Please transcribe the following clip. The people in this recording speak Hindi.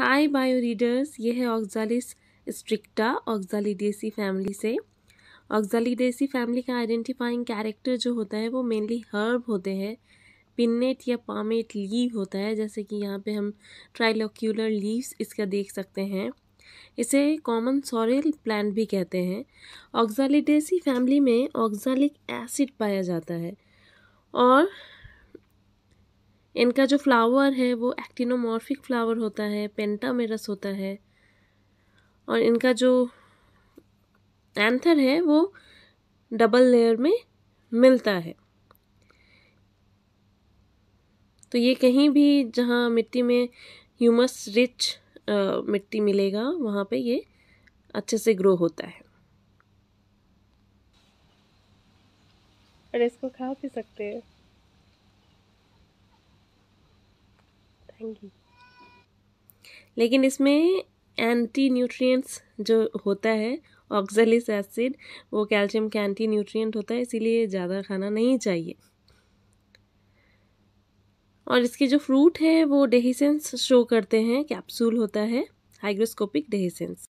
हाय बायो रीडर्स ये है ऑक्जालिस स्ट्रिक्टा ऑक्जालिडेसी फैमिली से ऑक्जालिडेसी फैमिली का आइडेंटिफाइंग कैरेक्टर जो होता है वो मेनली हर्ब होते हैं पिन्नेट या पामेट लीव होता है जैसे कि यहाँ पे हम ट्राइलोक्यूलर लीव्स इसका देख सकते हैं इसे कॉमन सॉरेल प्लांट भी कहते हैं ऑक्जालिडेसी फैमिली में ऑक्जालिक एसिड पाया जाता है और इनका जो फ्लावर है वो एक्टिनोमॉर्फिक फ्लावर होता है पेंटामेरस होता है और इनका जो एंथर है वो डबल लेयर में मिलता है तो ये कहीं भी जहाँ मिट्टी में ह्यूमस रिच मिट्टी मिलेगा वहाँ पे ये अच्छे से ग्रो होता है और इसको खा भी सकते हैं थैंक यू लेकिन इसमें एंटी न्यूट्रिएंट्स जो होता है ऑक्जलिस एसिड वो कैल्शियम का एंटी न्यूट्रिएंट होता है इसीलिए ज़्यादा खाना नहीं चाहिए और इसके जो फ्रूट है वो डेहिसेंस शो करते हैं कैप्सूल होता है हाइग्रोस्कोपिक डेहिसेंस